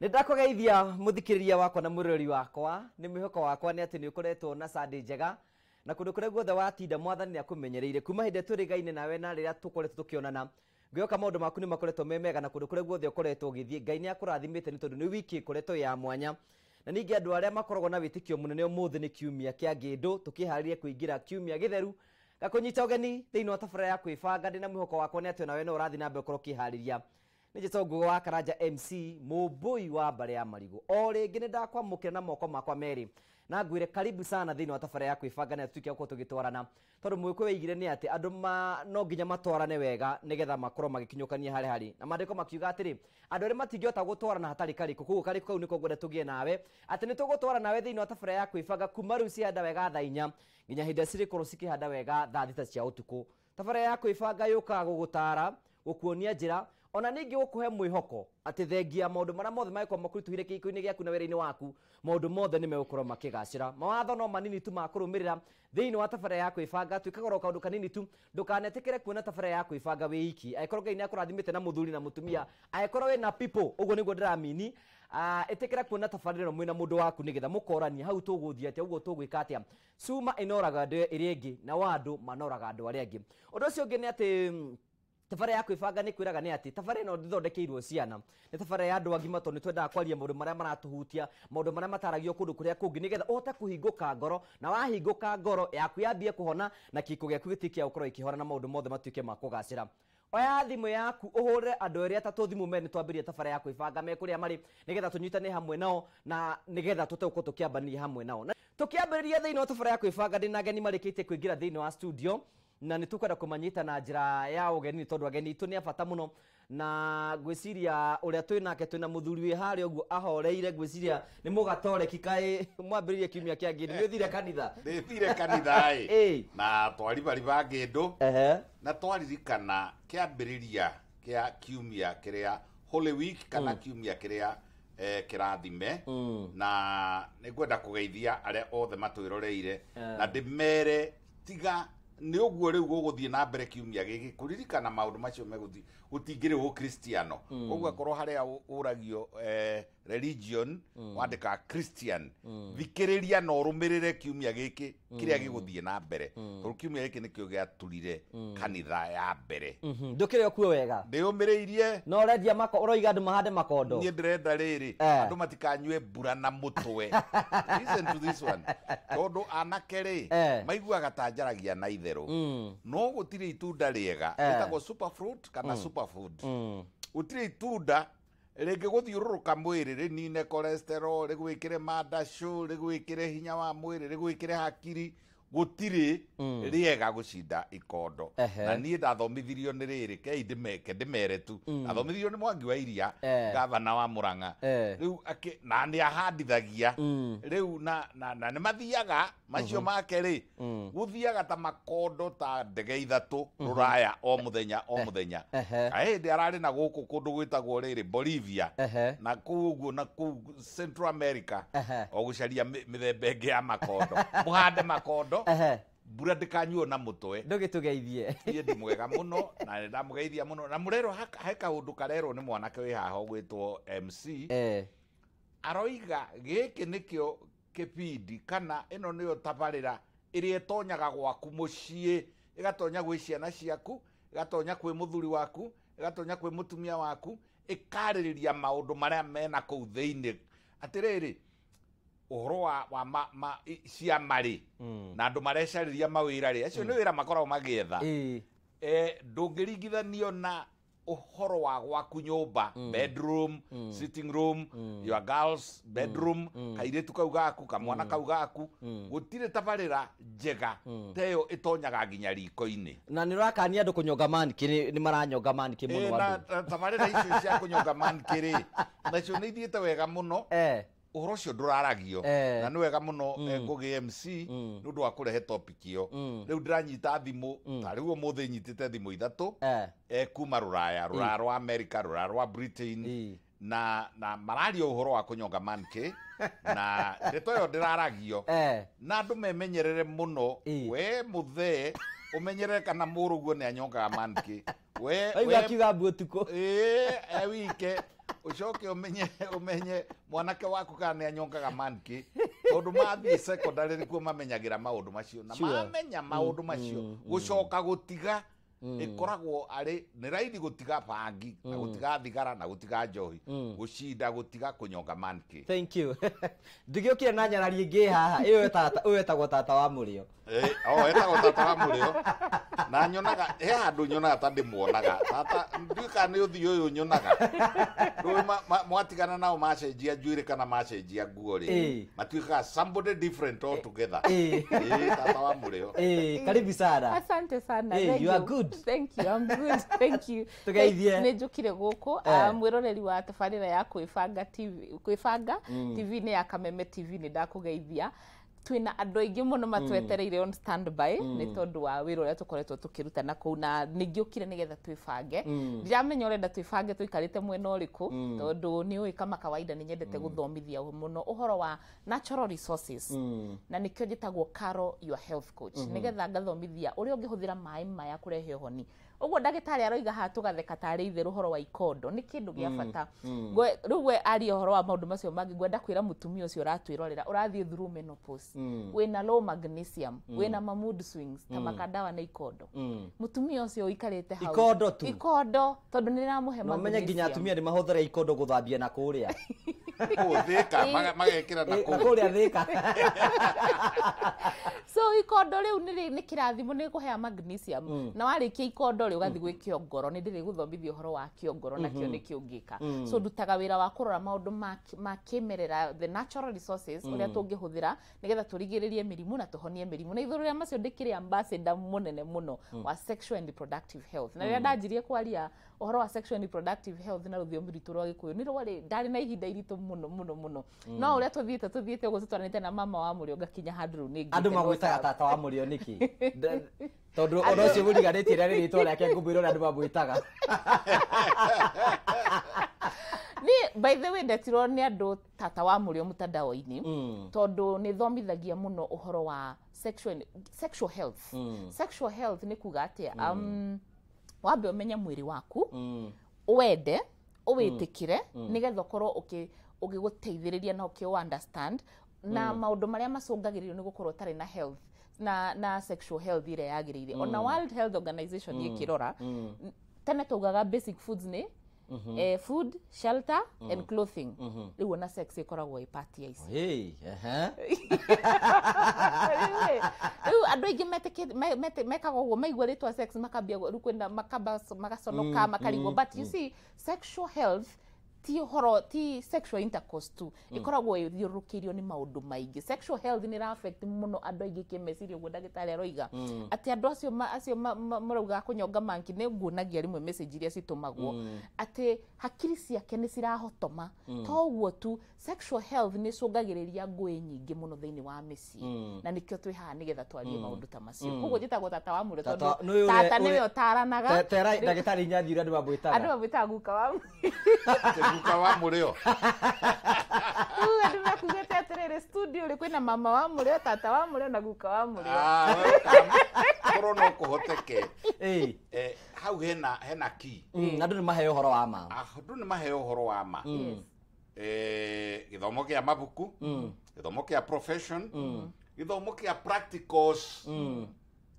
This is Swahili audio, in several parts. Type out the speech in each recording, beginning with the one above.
nä ndakogeithia må thikä rä ria wakwa na må rori wakwa nä mwä hoko wakwa nä atä nä å koretwo na candä njega na kå ndå kå rä a guothe watinda mwathani nä akå menyereire kuma hä ndä tå rä gaine nawe na rä rä a tå koretwo tå kä onana ngwioka maå ndå maku nä makoretwo me mega na kå ndå kå rä a guothe å koretwo å gä thiä ngai nä akå rathimä te nä tondå nä wiki koretwo ya mwanya na ningä andå arä a makoragwo na wä tä kio må nene må thä nä kiumia kä a ngä ndå tå kä harä rie kwä ingä ra kiumia gä theru gakå nyita å geni thä inä wa tabara ya kwä banga ndä na mwä hoko wakwa nä atä nawe no å rathiä na mbere å korwo kä harä ria nä njä tonguo wa karanja mc må wa mbarä ya marigå o rä ngä nä ndakwamå kä na moko makwa merä na ngwä karibu sana thä inä wa tabarä ya kwä na nä tukä akorwo tå gä twarana tondå mwä kwä weigire nä atä andå no nginya matwarane wega nä getha makorwo magä kinyå kania harä harä na mandä ko makiuga atä rä andå arä matingähota gå twarana hatarä karä kå koguo karä kå kau nä kogwenda tå gä e nawe atä nä tå gå twara nawe thä inä wa tabarä ya kwä banga kuma rä u cihanda wega tha inya nginya hä ndä ä cirä korwo cikĩhanda wega thaa thita cia ũtukũ tabarĩra ya kwĩbanga yũkaga gũgũtara gũkuonia njĩra ona ningä gå kå he mwä hoko atä thengia maå ndå marä a mothe magäkorwo makå hire kä iko-inä gäaku na wä ra waku maå ndå mothe nä megåkorwo makä mawatho no manini tu makå rå mä rä ra thä inä wa tabara ya kwä banga tuä kagoro kaå ndå kanini tu ndåkanetä kä re kuona tabara ya kwä banga wä iki angäkorwo ngai nä akå rathimä te na må thuri na må tumia angäkorwo wä na pipo å guo nä guo ndä ramini ä kä ra kuona tabarä no mwä na må ndå waku nä getha må korania hau tå gå thiä atä a å guo tå gwä ka atä a cuma ä noraga andå ä rä a ä ngä andå manoraga andå arä a angä å ndå å cio ngä nä atä tabara ya kwĩbanga nĩ kwĩraga nĩ atĩ tabara ĩno irwo ciana nĩ tabara ya andũ agima tondũ nĩ twendaga kwaria maũndũ marĩa maratũhutia maũndũ marĩa mataragio kũndũ kũrĩa kũngĩ nĩgetha ũhote kũhingũka ngoro na wahingũka ngoro yaku yambie kũhona na kĩko gĩaku gĩtuĩke gũkorwo ĩkĩhona na maũndũ mothe matuĩke ma kũgacĩra oya thimũ yaku ũhũre andũ erĩ atatũ thimũ me nĩ twambĩrĩria tabara ya kwĩbanga me kũrĩa marĩ nĩgetha tũnyitane hamwe nao na nĩgetha tũtegũkorwo tũkĩambania hamwe nao tũkĩambĩrĩria thĩinĩ wa tabara ya kwĩbanga ndĩ na ageni marĩkĩtie kũingĩra thĩinĩ wa studio na nä tå kwenda kå manyita na njä ra ya å geni nä tondå ageni itå nä abata må no na rä a twä nake twina muthuri wi å guo ahoreire gwiciria ni mugatoreki kai mwambiririe kiumia kia ngindu ni uthire kanitha ndithire kanitha i na twaribariba ba ndå na twaririkana kiambiriria kia kiumia kä holy week kana mm. kä rä a kä e, rathime mm. na nä ngwenda kå geithia arä a othe matwä roreire na ndä mere tiga nä å guo rä u gå gå thiä na mbere kiumia gä gä kå ririkana maå ndå macio megå tingä rä gå kristiano hmm. koguo akorwo harä a å ragio eh, religion hmm. wandä ka christian hmm. thikä rä ria na å rå mä rä re kiumia gä kä kä rä a gä gå thiä na mbere tondå kiumia gä kä nä kä o gä aturire kanitha ya mbere ndå kä rä okuo wega ndä å mä rä irie na å rendia å roiga andå mahande makondo niä ndä renda rä rä eh. andå matikanyue mbura na må twe tondå anake rä eh. maiguaga ta njaragia na ithe theru mm. no gutire itunda riega ritagwo eh. superfruit kana mm. superfood mm. utire itunda kä re rĩnine cholesterol gwä kä re hinya wa kä re hakiri gutire hmm. rä ega gå cinda ikondo na niä ndathomithirio nä rä rä kei ndä ndimere ndä mere tu hmm. ndathomithirio nä mwangi wa iria eh. gavana wa må ranga eh. ake na nä ahandithagia hmm. rä u na nä mathiaga macio make rä gå thiaga ta makondo ta ndege ithatå rå raya o muthenya o eh. må thenya ndi ndä ararä na gå kå kå ndå gwä tagwo rä bolivia na kå guo na ku central america o gå caria mä themba ya makondo muhande makondo cio mbura ndikanyuo na mutwe geithie niä ndä mwega må no na ndamå geithia må no na må rerwo he kaå ndå karerwo nä mwanake wä haho two mc eh. aroiga gä kä nä kä o pindi kana ä no nä yo tabarä ä rä a tonyaga gwaku må ciä ä gatonya gwä ciana ciaku ä gatonya kwä må thuri waku ä gatonya kwä må tumia waku ä karä rä ria maå ndå marä a mena kå u thä inä atä rä rä uhoro wa wa ma, ma ciamari mm. na andu marecariria mawira ri acio mm. ni wira makora magietha e ndungiringithanio na uhoro wa gwaku nyumba mm. bedroom mm. sitting room mm. your girls mm. bedroom mm. kairitu kau gaku kamwana mm. kau gaku gutire mm. tabarira njega mm. teyo itonyaga nginya riko-ini na raka rakania andå kå nyonga mankä nä maranyonga muno wa tabarira icio cia kå nyonga mankä rä nacio nä ithiä te wega må no eh. uhoro ucio nduraragio eh. na ni wega muno ngugi mm. eh, mc mm. ni undu akurehe topic iyo mm. riu ndiranyita thimu tari guo muthi nyitite thimu ithatu eh. kuma ruraya ruraya rwa america ruraya rwa britain na na mararia uhoro wa kunyonga manke na ndeto iyo ndiraragio na andu memenyerere muno we muthe umenyerere kana muruguo ni anyongaga manke we we akiga mbutuko eh ewike ucoke umenye umenye mwanake waku kana nä anyongaga manki tondå mathiä sekondarä nä kuo mamenyagä ra maå ndå macio na mamenya maå ndå macio mm, mm, mm. gå coka gå tiga ikoragwo mm. arĩ nä raithi gå tiga bangi na mm. gå tiga thigara na gå tiga njohi mm. gå cinda gå tiga kå nyonga mankä ndugä å kire na nyarari ngä haha ä å etagwo tata wa må rä eta etagwo tata wa må rä o na nyonaga he handå nyonaga ta ndi mwonaga tata ndiä kana nä å thiä å yå nyonaga mwatigana nao macenjia njuä juire kana macenjia nguo rä matuika somebody different eh tata wa må rä karibu sana asante sana you are good thank you i'm good thank you tugeithie nä njå kire gå kå eh. ah, mwä roreri wa tabarä ra ya kwä banga tv kwä banga mm. tv-inä ya kameme tv nä ndakå geithia twina andå aingä må no mm. matwetereire on standby mm. nä tondå wa wä ra å rä a tå koretwo tå kä ruta na kå u na nä ngä å kire nä getha twä bange mm. ndiramenya å renda twä bange tå ikarä te mwena å rä kå tondå nä å ä kama kawaida nä nyendete gå thomithia må no å horo wa natural resources na nä kä o njä tagwo caro your health coach mm-hmm. nä getha ngathomithia å rä a å ngä hå thä ra maä maya kå rehe honi uguo ndagĩtarĩ aroiga hatå gatheka tarä ithe horo wa ikondo ndå gä a bata mm. rä we aria horo wa ndå macio mangä ngwenda kwĩra mũtumia ũcio ũratwĩrorera å through menopause mm. wĩna low magnesium mm. wĩna na mood swings ta makandawa na ikondo mũtumia ũcio ũikarĩte hau ikondo tu ikondo tondå nä ramå no menye nginya atumia mahå mahũthĩra ikondo thambia na a kå thä ka magekä ra nakå so ikondo riu ni nä kä rathimo nä kå hea mm. na wari kia ikondo rä å gathi mm. gwä kä ongoro nä ndä rä wa kiongoro ongoro nakä o mm-hmm. nä kä å ngä ka mm. so ndutaga wira wa kurora maundu maå ma kä the natural resources å rä a tå ngä hå thä na tuhonie mirimu na ithå rå macio ndä ambassador munene muno må nene wa sexual and reproductive health na rä rä ndanjirie kwaria uhoro wa sexual and reproductive health na ruthiomi thiomi ritå rwa gä kå yå nä na ihinda iritu muno muno muno mm. no uria tuthiite tuthiite uguo tutwaranite na mama wa murio ngakinya handu riu ni andu magwitaga tata wa murio niki tondu ona rä uriganitie ria ritwa riake ngumwira uria andu mamwitaga ni by the way ndetirwo nä andå tata wa må rä o må tandao-inä mm. tondå nä thomithagia må no å horo wa sexual, sexual health mm. sexual health nä kuga atä um, wambe å menye mwä rä waku mm. wende å wä tä kä re nä getha å korwo å ũgĩgũteithĩrĩria na ũkĩ understand na mm. maundu maria macungagiririo ni gukorwo tari na health na na sexual health ile yagiriire mm. ona World Health Organization mm. ikirora mm. tene tugaga basic foods ni Mm -hmm. eh, food shelter mm -hmm. and clothing mm -hmm. rä u ona sex ĩkoragwo ä pati aici rä u andå aingĩ mekaga å guo maigua rä ritwa sex makambia rä u kwä na makaconoka makarigwo mm, mm, but you mm. see sexual health ti horo ti sexual intercourse tu mm. ikoragwo ithiururukĩirio nĩ maũndũ maingĩ sexual health nĩ affect muno mũno andũ ki kĩmeciria ũguo ndagĩtarĩ aroiga mm. ati andũ acio ma, acio murauga kunyonga manki nĩ nguonagia rĩmwe message iria citũmagwo mm. ati hakiri ciake ni cirahotoma mm. to ũguo tu sexual health ni icũngagĩrĩria ngũĩ nyingi muno thini wa mesi mm. na nikyo twi ha ni getha twarie mm. maundu ta macio koguo mm. njĩtagwo tata wa mũrĩ tondũ tata ni yo nĩwe ũtaranaga ndagĩtarĩ nyanyiire andũ mabwitaga andũ mabwitaga guka wa guka wa mureo andå atä rä studio rä kwä na mama wa mureo tata wa mureo na guka wa mureo ah, korwo no kå hoteke eh, hau hena hena ki mm, mm. andå nä maheo horo wa ma ah, andå nä maheo horo wa ma thomo gä a mabuku mm. thomo kä a profession thomo kä a practicals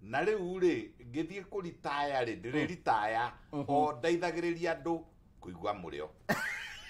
na rä u rä ngä thiä kå ritaya rä ndä rä ritaya mm-hmm. o ndeithagä rä ria andå kå igua må rä o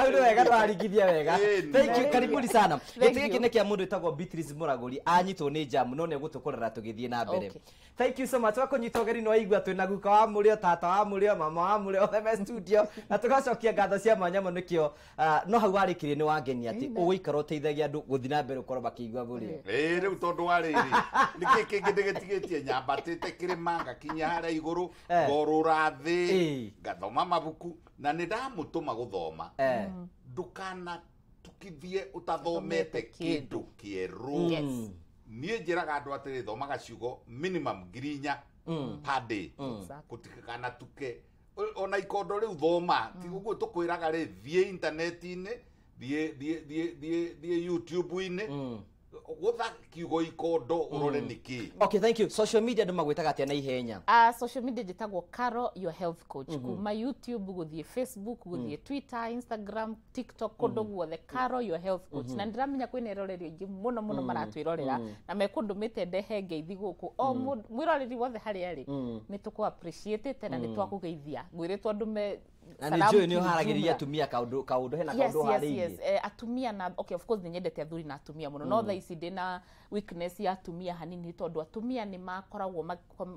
hau nä wega twarigithia wega karibuni sana gä tä gä kä nä kä a må ndå ätagwo må ragåri anyitwo nä jamu no nä gå tå kå rora tå gä thiä na mbere wakå nyita å geri nä waigua twä na guka wa må rä o tata wa må rä o mama wa må rä o theme na tå gacokia ngatho cia mwanya nä kä o no hau warä kä rä nä wangenia atä å gå ikara å teithagia andå gå thiä na mbere å korwo makä igua gå rä rä u tondå warä rä nä kä kä ngä ndä gä tigä tie nyambatä te kä rä ma ngakinya harä a igå rå eh. ngorå ra thä ngathoma mabuku na nä ndamå gåthoma eh. ndukana tukithie utathomete kindu kieru mm. yes. nie njiraga andu atiri thomaga ciugo minimum ngiri inya mm. pade mm. tuke ona ikondo riu thoma mm. tiguguo tukwiraga ri thie intaneti-ini thiä thie thie thie youtube inä mm gutha kiugo ikondo å rore mm. okay thank you social media ndu magwitaga atia na ihenya uh, social media jitagwo caro your health coach mm kuma youtube guthie facebook guthie mm twitter instagram tiktok kundu mm -hmm. karo caro your health coach mm-hmm. mm -hmm. na ndiramenya kwina irorerio ingi muno muno maratwirorera mm -hmm. na mekundumite ndehe ngeithi guku o mwiroreri wothe haria ri ni tuku appreciate tena ni twakugeithia ngwiritwo me na nä njå ä nä å haragä atumia kaå ndå hena kaå ndå harä atumia na okay, of course nä nyendete athuri na atumia må no no mm. tha ici ndä na weakness ya atumia hanini tondå atumia nä makoragwo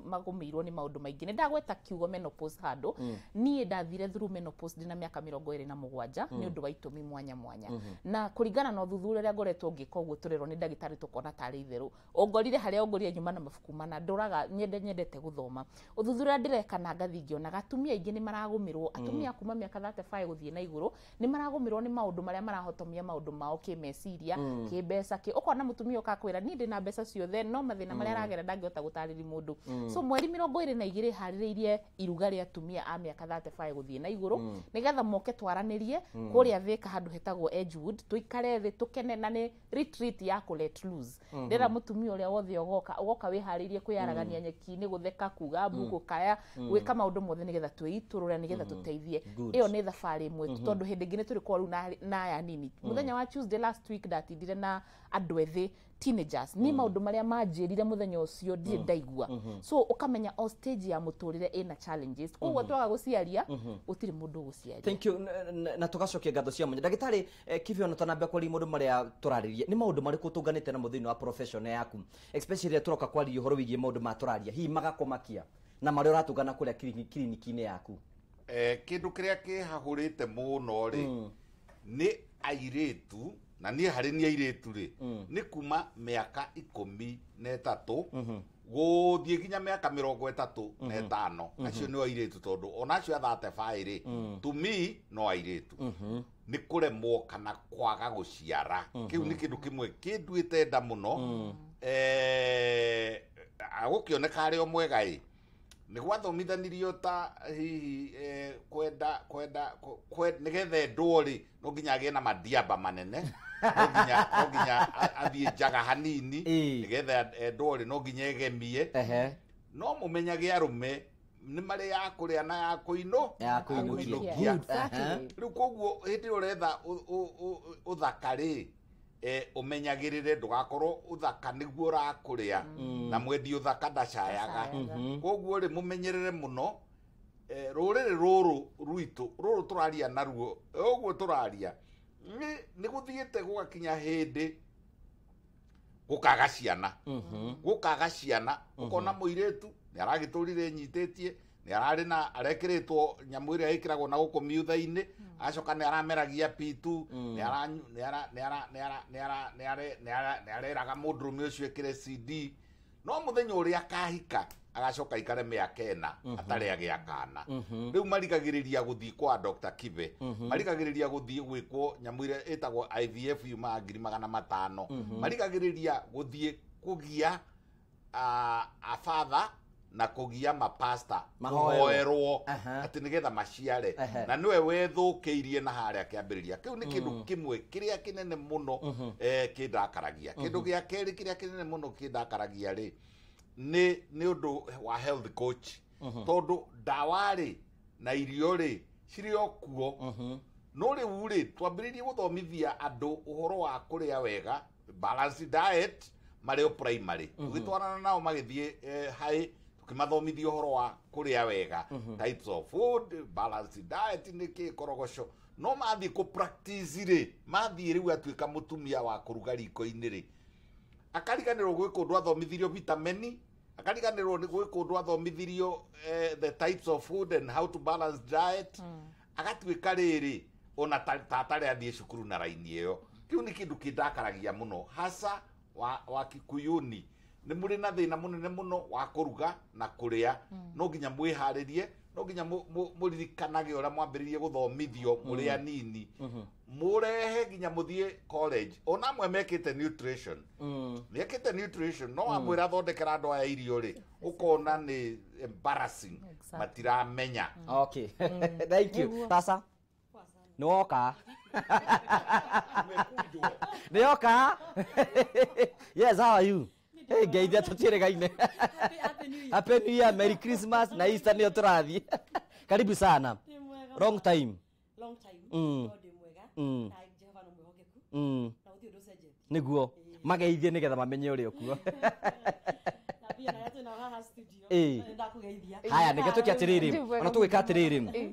magå irwo nä maå ndå maingä nä ndagweta kiugo menopause handå mm. niä ndathire through menopause ndä na mä aka mä rongo ä rä na må gwanja mm. nä å ndå wa itå mwanya mwanya mm -hmm. na kå na ũthuthuria rä a ngoretwo ngä ka å guo tå rerwo nä ndagä tåkona tarä itherå ongorire harä a ongorire nyuma na mabuku mana ndåraga nyende nyendete gå thoma å thuthuria ndä reka na ngathi ngä onaga atumia aingä nä maragå mä rwo atumia atumia kuma miaka 35 guthie na iguru ni maragumirwo ni maundu maria marahotomia maundu mao ki meciria mm. ki mbeca ki ukona mutumia ukakwira ni ndi na mbeca ciothe no mathina maria mm. aragera ndangihota gutariri mundu mm. so mweri mirongo iri na igiri haririirie iruga ria atumia a miaka 35 guthie na iguru mm. nigetha moke twaranirie kuria thika handu hetagwo Edgewood tuikare thi tukene na ni retreat ya ku let loose ndira mm-hmm. mutumia uria wothe ugoka ugoka wihariirie kwiyaragania nyeki-ini gutheka kuga mbugu kaya gwika maundu mothe nigetha twiiturure nigetha mm-hmm. tuteithie magerie iyo ni thabari imwe tondu mhm. hindi ngi ni turi kwa riu na aya nini muthenya mm. wa tuesday last week ndatindire na andu ethi teenagers ni mm. maundu maria majirire muthenya ucio ndi mm. ndaigua mm-hmm. so ukamenya all stage ya muturire ina challenges ko koguo mm-hmm. twaga guciaria mm-hmm. gutiri mundu guciaria thank you na tugacokia gatho cia munya ndagitari eh, kivi ona tanabe kwa maundu maria turaririe ni maundu mari kutunganite na muthini wa professional yaku especially turoka kwaria uhoro wigie maundu ma turaria hi magakomakia na maria uratungana kuria kiriniki-inĩ yaku Eh, kindu kiria kihahurite muno ri mm. ni tu na niä harä ni airä rä mm. nä kuma mä aka ikå na ätatå mm-hmm. gå thiä ginya mä aka mä rongo ätatå na mm-hmm. tano mm-hmm. acio nä airä tu tondå ona acio athate baä rä mm. me no airä tu nä kå remwo kana kwaga gå ciara kä u nä kä ndå kä mwe kä nduä te nda må no eh, agå kä oneka arä o mwega ä nä gwathomithanirio ta hihi eh, kwenda kwenda nä getha endwo no nginya agä na madiamba manene no nginya no athiä njaga hanini nä getha endwo rä no nginya egemie no må menyagä arå me nä marä ya kå rä a na ya kå inå kå rä u koguo hä ndä ä å retha å thaka-rä umenyagirire ndugakorwo uthaka niguo urakuria mm. na mwendi uthaka ndacayaga mm-hmm. koguo ri mumenyerere muno ruriri ruru rwitu ruru turaria naruo uguo turaria nä gå thiä te gå gakinya hä ndä gå kaga ciana mm-hmm. gå kaga ciana å kona må mm-hmm. irä tu nä aragä tå rire nyitä tie nä ararä na rä two nyamå mm. ä rä a ä kä ragwo na gå kå miutha-inä acoka nä arameragia pitu nä areraga må ndå rå me å cio ä kä re cd no må thenya å rä a kahika agacoka ikare mä aka ena mm-hmm. atarä agä akana mm-hmm. rä u marigagä rä ria gå thiä kwa dr kibe mm-hmm. marigagä rä ria gå thiä gwä kwo nyamå ä rä a ä tagwo ivf ngiri magana matano marigagä rä ria gå thiä kå gia abatha ah, na gia mapasta mahoerwo uh atä nä getha maciare na nä we wethå kä irie na harä a kä ambä rä ria kä u nä kä ndå mm. kä mwe kä rä a kä nene må no mm-hmm. eh, kä ndakaragia mm-hmm. kä ndå gä a kerä kä rä a kä nene må no kä ndakaragia rä nä nä å ndå wa health coach mm-hmm. tondå ndawarä na irio rä cirä okuo no rä u rä twambä rä rie gå thomithia andå å horo wa kå rä a wega balanced diet marä o primary å gä twarana nao magä thiä eh, tukimathomithia horo wa kuria wega mm -hmm. types of food balanced diet niki korogocho no mathi ku practice ri mathi ri atuika mutumia wa kuruga riko-ini ri akariganirwo gwi kundu athomithirio vitamini akariganirwo ni gwi kundu athomithirio eh, the types of food and how to balance diet mm. agatuika riri ona tatare athie cukuru na raini iyo kiu ni kindu kindakaragia muno hasa wa, wa kikuyuni nä må rä na thä na må nene må no wa kå ruga na kå rä a no nginya mwä harä rie no nginya må ririkanage å rä a mwambä rä rie gå thomithio må hmm. rä anini må hmm. rehe nginya må thiä ona amwe mekä te nä ekä te no hmm. amwä ra thondekera andå aya irio rä å kona nä matiramenya ah, nä woka nä yes how are you hey ngai iria tũciĩrĩgaine happy new year merry christmas na easter nĩyo tũrathiĩ karibu sana long time long time mm. mm. mm. nĩguo mageithie nĩgetha mamenye ũrĩa ũkuo haya atä rä rä ona tũgĩka atĩrĩrĩ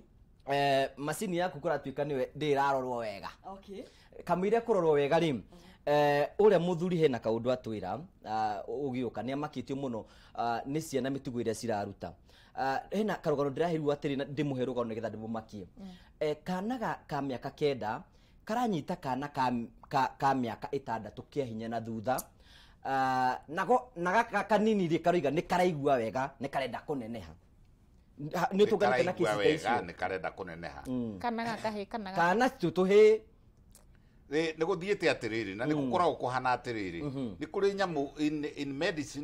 eh, macini yaku kũratuĩka ä rarorwo wega ire kå rorwo wega rĩ uh-huh uria eh, muthuri hena kaundu atwira ugiuka ah, ni amakitio muno ah, ni ciana mitugo iria ciraruta ah, hena karugano ndirahirwo atiri ndimuhe rugano nigetha ndimumakie mm. eh, kanaga ka miaka kenda karanyita kana ka miaka itandatu kia hinya na thutha na kanini ri karoiga nä karaigua wega nä karenda kå neneha nä tå nganä kana kanaga kahä kana tå hä nä gå thiä te atä rä rä na nä mm. gå koragwo kå hana atä rä rä mm-hmm. nä kå rä nyamå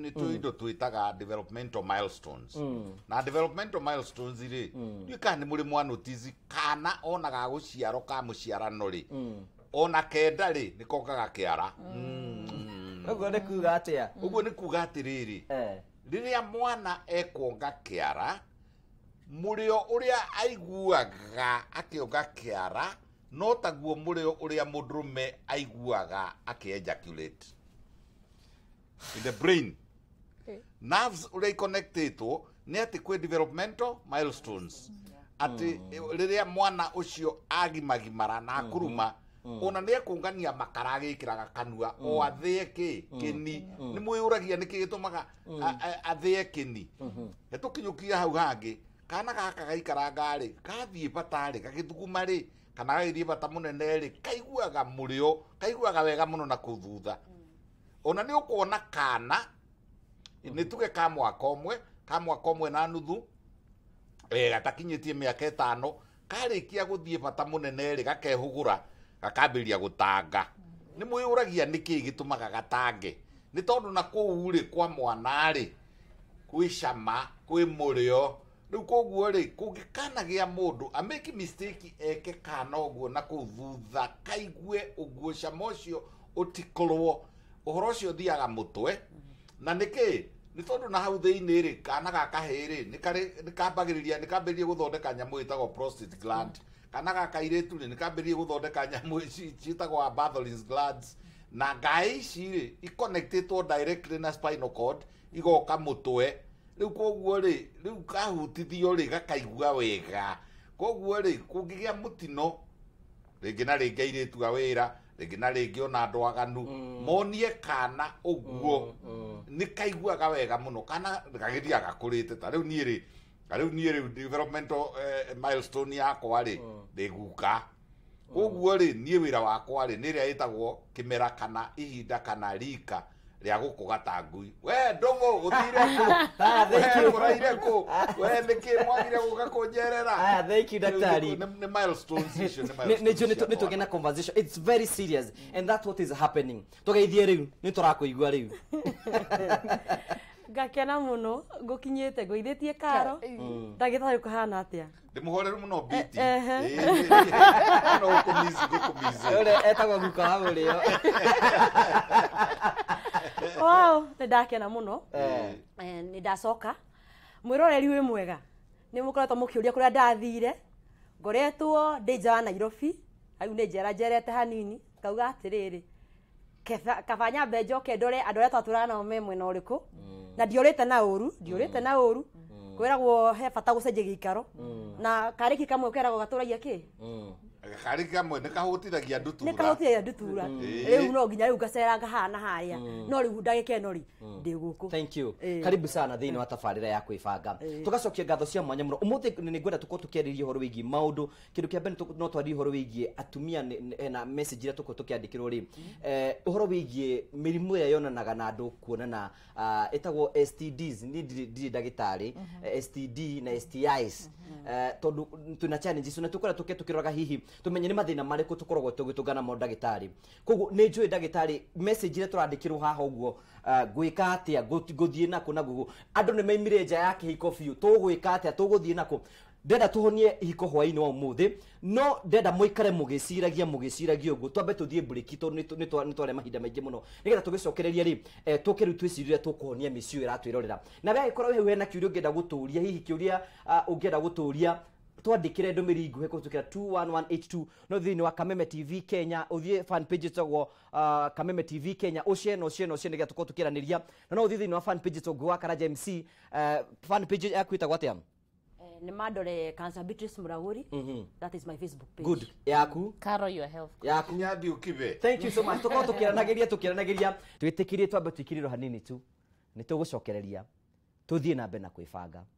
nä tå mm. indo twä taga mm. na rä nduä kana nä må rä mwanotizi kana onaga gå ciaro ka må ciarano rä ona kenda rä nä kokaga kä ara å guo nä kuga atä a å guo nä kuga atä eh. rä rä rä rä a mwana ekuonga kä ara må rä o å rä a aiguaga akä onga kä ara no taguo mũrĩo ũrĩa mudrume aiguaga akĩejaculate in the brain nerves ũrĩa iconnectĩtwo nĩ ati kwe developmental milestones ati riria mwana ũcio agimagimara na kuruma mm-hmm. ona nä ekångania makara agä kä raga kanua o mm-hmm. athäe kä kä ni mm-hmm. nä mwä å ragia nä kä tå maga kä ni hetå kinyå hau hangä kana gaka gaikaranga rä gathiä bata rä gagä thuguma rä kana iri bata munene ri kaiguaga murio kaiguaga wega muno na kå thutha mm. ona nä å kuona kana mm. nä tuge ka mwaka mwe ka mwaka mwe na nuthu gatakinyä tie mä aka tano karä kia gå thiä bata må nene rä gakehå gå ra gakambä ria gå tanga mm. nä mwä yå ragia nä kä gä tå maga gatange nä tondå na kå urä kwa mwana rä kwä cama kwä må rä o rä u koguo rä kå ngä kanagä a må ndå amake mistake eke kana å guo na kå thutha kaigue å guo cama å cio å tikorwo å horo å cio thiaga må twe na nä kä nä tondå na hau thä inä rä kana gakahä rä nä kambagä rä ria nä kambä rä rie gå thondeka nyamå ä tagwo prostate gland kana gakairä tu rä nä kambä rä thondeka nyamå ciĩtagwo na ngai ici rä iconnected directly na spinal cord igoka må twe riu koguo ri riu kahutithio ri gakaigua wega koguo ri kungĩgĩa mũtino rĩngĩ na rĩngĩ airĩtu a wĩra rĩngĩ na rĩngĩ ona andũ aganu mm. monie kana ũguo mm, mm. kaiguaga wega mũno kana gagĩthiaga gakũrĩte ta rĩu niĩ rĩ rĩu niĩ rĩu developmental eh, milestone yakwa rĩ mm. ndĩguka mm. koguo rĩ niĩ wĩra wakwa rĩ nĩ ĩrĩa ĩtagwo kĩmera kana ihinda kana rika rä gå kå gata ngui we ndå gå thire kå raire kå we nä kä mwagire gå ka kå nä tå it's very serious and what is happening tå geithie rä u nä tå rakå igua rä u ngakena må mm. eh, eh, no ngå kinyä te ngå ithä tie karo ndagä tarä kå hana atä a ndä må horeru må guka wa rä o wow nä ndakena må no eh. eh, nä ndacoka mwä roreri wä mwega nä må koretwo må kä å ria kå rä a ndathire ngoretwo ndä nja wa nairobi rä u nä njera njerete hanini ngauga atä rä rä kaba nyambe njoke ndore andå arä a twatå ranao me mwena å rä kå na ndiå rä te na å ru ndiå rä te mm. na å ru mm. kwä ragwo he bata gå cenjia gä ikaro mm. na karä ki kamwe keragwo gatå ragia kä gakari kamwe nä kahåtithagia andå tura nä kahåtithagia andå tura mm. rä u mm. no nginya rä u ngaceranga haha na harä mm. no rä u ndagä ndä gå kå karibu sana thä inä wa tabarä ra ya kwä banga eh. tå gacokia ngatho cia mwanya må no å må thä nä ngwenda tå korwo tå kä arä ria å horo wä giä maå ndå kä ndå kä ambere no twarie å horo wä giä atumia na message iria tå korwo tå kä andä kä rwo rä å eh, horo wä giä mä rimå ä rä a yonanaga na andå kuonana ä ah, tagwo stds ni ndirä ndagä tarä mm-hmm. eh, std na stis mm-hmm. tondå twä na challenges na tå korwo tå ke tå kä roraga hihi tumenye nä mathä ah, na marä kå tå koragwo gä tå ngana mo ndagä koguo nä njå ä ndagä message ire tå randä haha guo gwä ka atä a gå thiä nakå na guguo andå nä maimire nja ya kä hiko biå tå gwä ka atä a tå gå thiä nakå ndenda tuhonie ihiko hwainä wa umuthi no ndenda muikare mugiciragia mugiciragia uguo twambe tuthie breki to nä tware mahinda maingä må no nä getha tå gä cokereria eh, rä tå kä rä u twäcirire tå kåhonia mä cio ä ratwä rorera na wä agä korwo hau hena kä uria å ngä enda gå tå ria hihi kä uria å ah, ngä enda gå tå ria twandĩkĩre ndũmĩrĩ nguhĩ kũhĩtũkĩra 21182 no thĩinĩ wa kameme tv kenya ũthiĩ fan page ĩtagwo uh, kameme tv kenya no ũciene ũciene gĩa tũkorwo tũkĩaranĩria na no ũthiĩ thĩinĩ wa fan page ĩtagwo wa karanja mc uh, fan page yaku ĩtagwo atĩa eh, nä mandore cancer beatrice muraguri mhm. that is my facebook page good yaku karo your health yaku nyadi ukibe thank you so much tukorwo tukiranagĩria tukiranagĩria twĩtĩkĩrie twambe twĩkĩrĩro hanini tu nĩ tũgũcokereria tũthiĩ na mbere na kwĩbanga